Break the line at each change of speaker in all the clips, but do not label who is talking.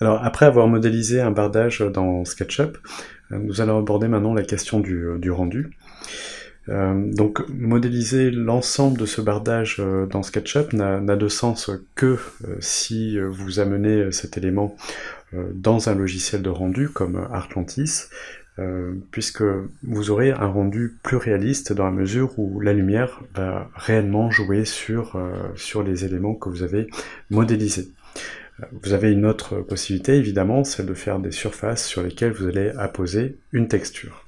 Alors, après avoir modélisé un bardage dans SketchUp, euh, nous allons aborder maintenant la question du, euh, rendu. Euh, donc, modéliser l'ensemble de ce bardage dans SketchUp n'a de sens que si vous amenez cet élément dans un logiciel de rendu comme Artlantis, puisque vous aurez un rendu plus réaliste dans la mesure où la lumière va réellement jouer sur, sur les éléments que vous avez modélisés. Vous avez une autre possibilité, évidemment, celle de faire des surfaces sur lesquelles vous allez apposer une texture.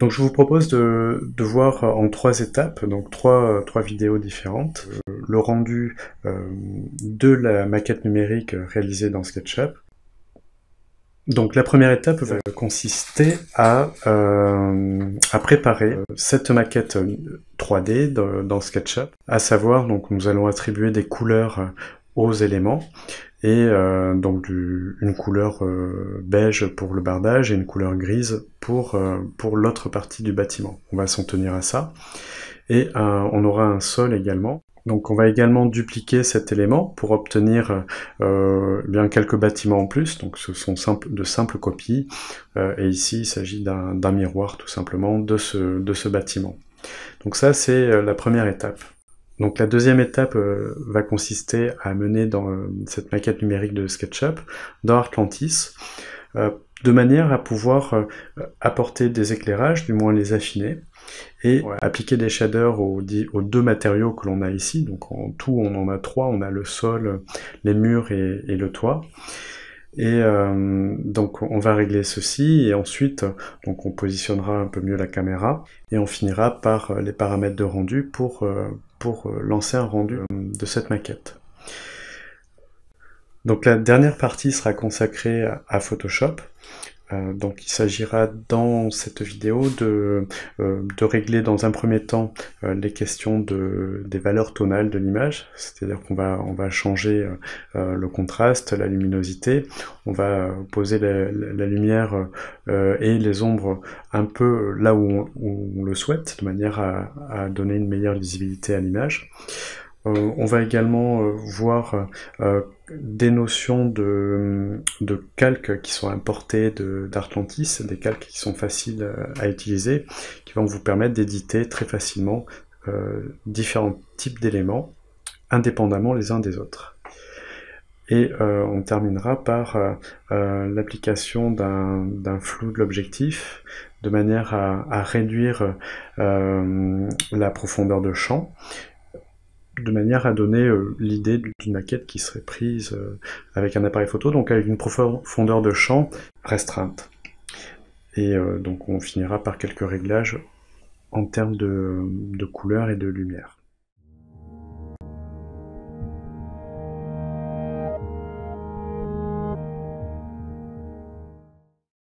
Donc je vous propose de, voir en trois étapes, donc trois, trois vidéos différentes, euh, le rendu euh, de la maquette numérique réalisée dans SketchUp. Donc la première étape va consister à, euh, préparer cette maquette 3D dans SketchUp, à savoir donc nous allons attribuer des couleurs aux éléments et euh, donc une couleur euh, beige pour le bardage et une couleur grise pour, euh, pour l'autre partie du bâtiment. On va s'en tenir à ça. Et on aura un sol également. Donc on va également dupliquer cet élément pour obtenir bien quelques bâtiments en plus. Donc ce sont de simples copies. et ici il s'agit d'un miroir tout simplement de ce, de ce bâtiment. Donc ça c'est la première étape. Donc la deuxième étape euh, va consister à mener dans euh, cette maquette numérique de SketchUp dans Artlantis, euh, de manière à pouvoir apporter des éclairages, du moins les affiner, et appliquer des shaders aux, deux matériaux que l'on a ici. Donc en tout, on en a trois, on a le sol, les murs et, le toit. Et donc on va régler ceci et ensuite donc on positionnera un peu mieux la caméra et on finira par les paramètres de rendu pour, pour euh, lancer un rendu euh, de cette maquette. Donc la dernière partie sera consacrée à Photoshop. Euh, donc il s'agira dans cette vidéo de, euh, régler dans un premier temps euh, les questions des valeurs tonales de l'image, c'est-à-dire qu'on va, changer le contraste, la luminosité, on va poser la, lumière et les ombres un peu là où on, le souhaite, de manière à, donner une meilleure visibilité à l'image. Euh, on va également euh, voir euh, des notions hum, de, calques qui sont importés d'Artlantis, des calques qui sont faciles à utiliser, qui vont vous permettre d'éditer très facilement différents types d'éléments, indépendamment les uns des autres. Et on terminera par l'application d'un flou de l'objectif, de manière à réduire la profondeur de champ, de manière à donner euh, l'idée d'une maquette qui serait prise euh, avec un appareil photo, donc avec une profondeur de champ restreinte. Et euh, donc on finira par quelques réglages en termes de, de couleurs et de lumière.